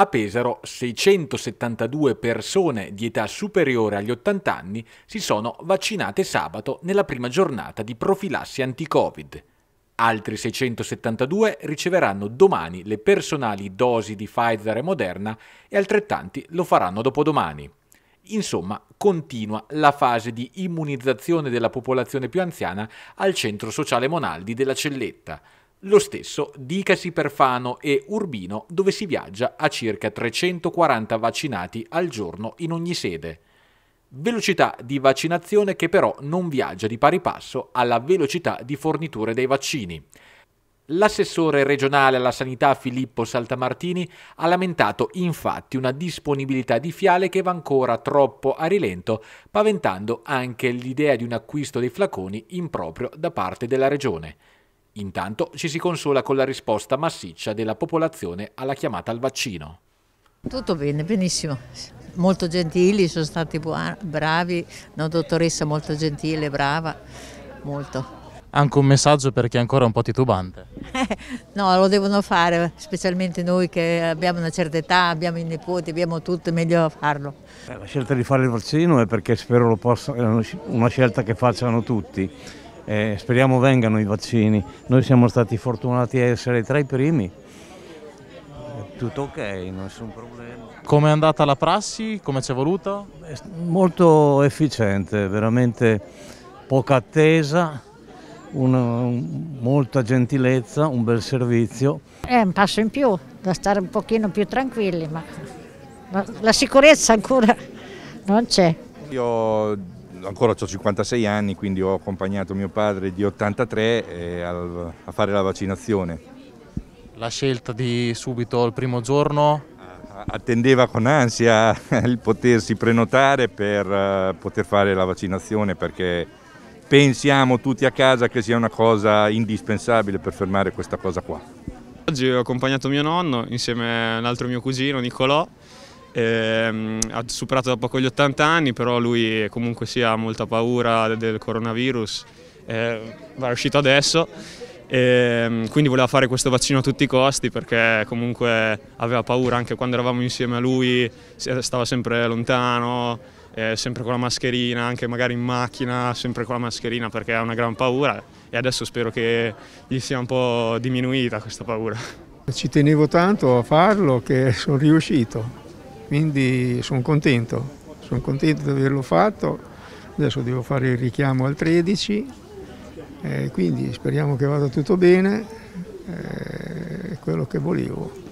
A Pesaro 672 persone di età superiore agli 80 anni si sono vaccinate sabato nella prima giornata di profilassi anti-Covid. Altri 672 riceveranno domani le personali dosi di Pfizer e Moderna e altrettanti lo faranno dopodomani. Insomma, continua la fase di immunizzazione della popolazione più anziana al centro sociale Monaldi della Celletta. Lo stesso dicasi per Fano e Urbino, dove si viaggia a circa 340 vaccinati al giorno in ogni sede. Velocità di vaccinazione che però non viaggia di pari passo alla velocità di forniture dei vaccini. L'assessore regionale alla sanità Filippo Saltamartini ha lamentato infatti una disponibilità di fiale che va ancora troppo a rilento, paventando anche l'idea di un acquisto dei flaconi improprio da parte della regione. Intanto ci si consola con la risposta massiccia della popolazione alla chiamata al vaccino. Tutto bene, benissimo. Molto gentili, sono stati bravi, una dottoressa molto gentile, brava, molto. Anche un messaggio per chi è ancora un po' titubante. no, lo devono fare, specialmente noi che abbiamo una certa età, abbiamo i nipoti, abbiamo tutto, è meglio farlo. Eh, la scelta di fare il vaccino è perché spero lo possa, è una scelta che facciano tutti eh, speriamo vengano i vaccini. Noi siamo stati fortunati a essere tra i primi. Tutto ok, nessun problema. Come è andata la prassi? Come ci è voluta? molto efficiente, veramente poca attesa, una, un, molta gentilezza, un bel servizio. È un passo in più, da stare un pochino più tranquilli, ma la sicurezza ancora non c'è. Io ancora ho 56 anni, quindi ho accompagnato mio padre di 83 eh, a fare la vaccinazione. La scelta di subito il primo giorno? Attendeva con ansia il potersi prenotare per eh, poter fare la vaccinazione perché pensiamo tutti a casa che sia una cosa indispensabile per fermare questa cosa qua. Oggi ho accompagnato mio nonno insieme all'altro mio cugino Nicolò ehm, ha superato da poco gli 80 anni, però lui comunque si ha molta paura del coronavirus, eh, è uscito adesso, ehm, quindi voleva fare questo vaccino a tutti i costi perché comunque aveva paura anche quando eravamo insieme a lui, stava sempre lontano, eh, sempre con la mascherina, anche magari in macchina, sempre con la mascherina perché ha una gran paura e adesso spero che gli sia un po' diminuita questa paura. Ci tenevo tanto a farlo che sono riuscito quindi sono contento, sono contento di averlo fatto, adesso devo fare il richiamo al 13, eh, quindi speriamo che vada tutto bene, eh, è eh, quello che volevo.